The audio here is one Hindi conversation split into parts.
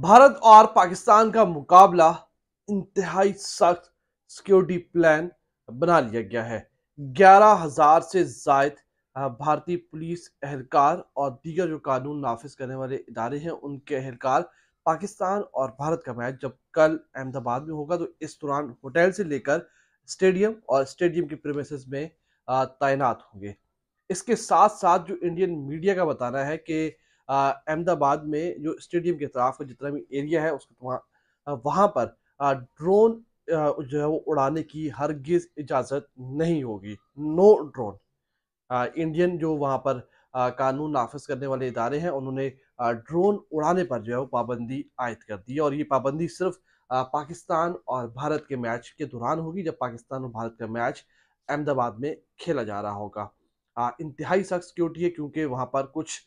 भारत और पाकिस्तान का मुकाबला इंतहाई सख्त सिक्योरिटी प्लान बना लिया गया है ग्यारह हजार से जायद भारतीय पुलिस एहलकार और दीगर जो कानून नाफिज करने वाले इदारे हैं उनके एहलकार पाकिस्तान और भारत का मैच जब कल अहमदाबाद में होगा तो इस दौरान होटल से लेकर स्टेडियम और स्टेडियम के प्रेमिस में तैनात होंगे इसके साथ साथ जो इंडियन मीडिया का बताना है कि अहमदाबाद में जो स्टेडियम के अतराफ जितना भी एरिया है उसके वहाँ वहाँ पर ड्रोन जो है वो उड़ाने की हरगिज इजाज़त नहीं होगी नो ड्रोन इंडियन जो वहाँ पर कानून नाफज करने वाले इदारे हैं उन्होंने ड्रोन उड़ाने पर जो है वो पाबंदी आयद कर दी है और ये पाबंदी सिर्फ पाकिस्तान और भारत के मैच के दौरान होगी जब पाकिस्तान और भारत का मैच अहमदाबाद में खेला जा रहा होगा इंतहाई सख्त सिक्योरिटी है क्योंकि वहाँ पर कुछ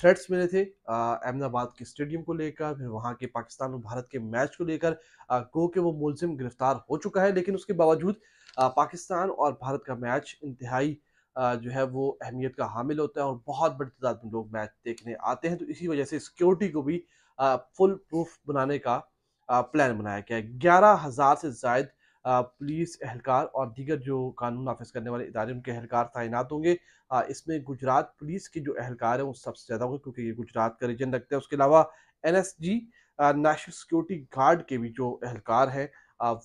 थ्रेट्स मिले थे अहमदाबाद के स्टेडियम को लेकर फिर वहाँ के पाकिस्तान और भारत के मैच को लेकर को के वो मुलजिम गिरफ्तार हो चुका है लेकिन उसके बावजूद पाकिस्तान और भारत का मैच इंतहाई जो है वो अहमियत का हामिल होता है और बहुत बड़ी तादाद में लोग मैच देखने आते हैं तो इसी वजह से सिक्योरिटी को भी फुल प्रूफ बनाने का प्लान बनाया गया है ग्यारह हज़ार से जायद पुलिस एहलकार और दीगर जो कानून नाफिज करने वाले इदारे उनके एहलकार तैनात होंगे इसमें गुजरात पुलिस के जो एहलकार हैं वो सबसे ज़्यादा होंगे क्योंकि ये गुजरात का रीजन रखते हैं उसके अलावा N S G national security guard के भी जो एहलकार हैं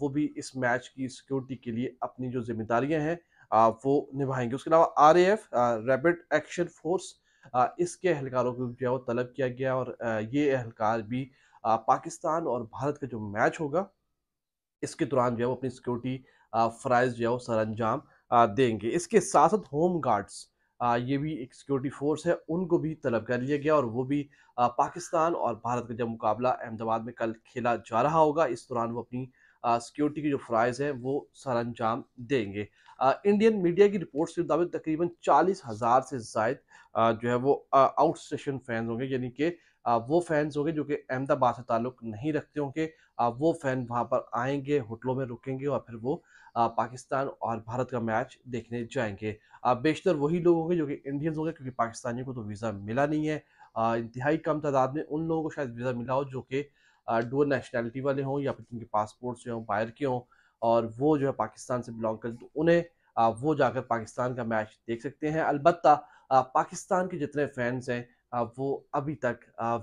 वो भी इस मैच की सिक्योरिटी के लिए अपनी जो जिम्मेदारियाँ हैं वो निभाएंगे उसके अलावा R F rapid action force इसके एहलकारों को जो है वो तलब किया गया और ये एहलकार भी पाकिस्तान और भारत का जो मैच होगा इसके दौरान जो है वो अपनी सिक्योरिटी फ्राइज जो है वो सर अंजाम देंगे इसके साथ साथ होम गार्ड्स ये भी एक सिक्योरिटी फोर्स है उनको भी तलब कर लिया गया और वो भी पाकिस्तान और भारत का जब मुकाबला अहमदाबाद में कल खेला जा रहा होगा इस दौरान वो अपनी सिक्योरिटी के जो फ्राइज हैं वो सर अंजाम देंगे इंडियन मीडिया की रिपोर्ट्स के मुताबिक तकरीबन चालीस हज़ार से जायद जो है वो आउट स्टेशन फैन होंगे यानी कि वो फैंस होंगे जो कि अहमदाबाद से ताल्लुक नहीं रखते होंगे वो फैन वहाँ पर आएंगे होटलों में रुकेंगे और फिर वो पाकिस्तान और भारत का मैच देखने जाएंगे बेशतर वही लोग होंगे जो कि इंडियंस होंगे क्योंकि पाकिस्तानियों को तो वीज़ा मिला नहीं है इंतहाई कम तादाद में उन लोगों को शायद वीज़ा मिला हो जो कि डुअल नेशनैलिटी वाले हों या फिर जिनके पासपोर्ट से हों बाहर के हों और वो जो है पाकिस्तान से बिलोंग करें तो उन्हें वो जाकर पाकिस्तान का मैच देख सकते हैं अलबत् पाकिस्तान के जितने फैंस हैं वो अभी तक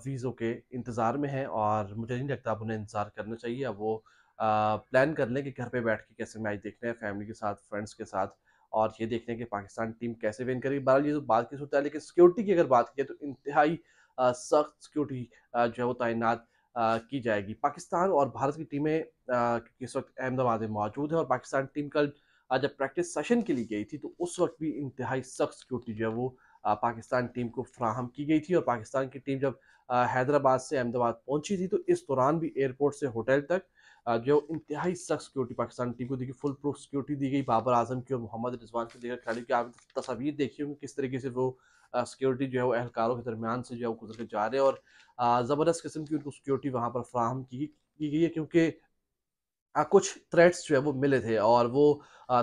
वीज़ों के इंतज़ार में हैं और मुझे नहीं लगता अब उन्हें इंतज़ार करना चाहिए अब वो प्लान कर लें कि घर पे बैठ के कैसे मैच रहे हैं फैमिली के साथ फ्रेंड्स के साथ और ये देखने कि पाकिस्तान टीम कैसे विन करेगी बहरहाल ये तो बात की सोचता है लेकिन सिक्योरिटी की अगर बात की तो इंतहाई सख्त सिक्योरिटी जो है वो तैनात की जाएगी पाकिस्तान और भारत की टीमें क्योंकि इस वक्त अहमदाबाद में मौजूद है और पाकिस्तान टीम कल जब प्रैक्टिस सेशन के लिए गई थी तो उस वक्त भी इंतहाई सख्त सिक्योरिटी जो है वो पाकिस्तान टीम को फ्राहम की गई थी और पाकिस्तान की टीम जब हैदराबाद से अहमदाबाद पहुंची थी तो इस दौरान भी एयरपोर्ट से होटल तक जो इंतहाई सख्त सिक्योरिटी पाकिस्तान टीम को देखी फुल प्रूफ सिक्योरिटी दी गई बाबर आजम की और मोहम्मद रिजवान की लेकर खिलाड़ी की आप तस्वीर देखी होंगी किस तरीके से वो सिक्योरिटी जो है वो एहलकारों के दरमियान से जो है वो गुजर के जा रहे हैं और ज़बरदस्त किस्म की उनको सिक्योरिटी वहाँ पर फ्राहम की की गई है क्योंकि कुछ थ्रेड्स जो है वो मिले थे और वो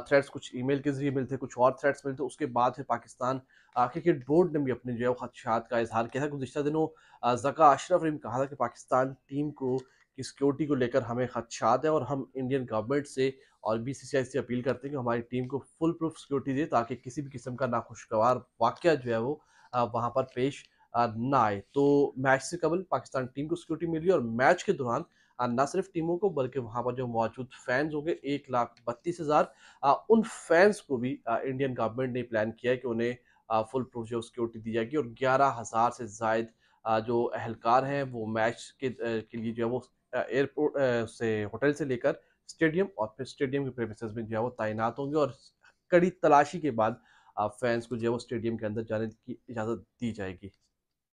थ्रेड्स कुछ ईमेल के जरिए मिले थे कुछ और थ्रेड्स मिले थे उसके बाद फिर पाकिस्तान क्रिकेट बोर्ड ने भी अपने जो है वो खदशात का इजहार किया था गुजशत दिनों जका अशरफ ने कहा था कि पाकिस्तान टीम को की सिक्योरिटी को लेकर हमें खदशात है और हम इंडियन गवर्नमेंट से और बी सी सी आई से अपील करते हैं कि हमारी टीम को फुल प्रूफ सिक्योरिटी दे ताकि किसी भी किस्म का नाखुशगवार वाक़ जो है वो वहाँ पर पेश ना आए तो मैच से कबल पाकिस्तान टीम को सिक्योरिटी मिली और मैच के दौरान और न सिर्फ टीमों को बल्कि वहाँ पर जो मौजूद फैंस होंगे एक लाख बत्तीस हज़ार उन फैंस को भी इंडियन गवर्नमेंट ने प्लान किया है कि उन्हें फुल प्रूफ जो सिक्योरिटी दी जाएगी और ग्यारह हज़ार से जायद जो अहलकार हैं वो मैच के के लिए जो है वो एयरपोर्ट से होटल से लेकर स्टेडियम और फिर स्टेडियम के प्रेमिस में जो है वो तैनात होंगे और कड़ी तलाशी के बाद फैंस को जो है वो स्टेडियम के अंदर जाने की इजाज़त दी जाएगी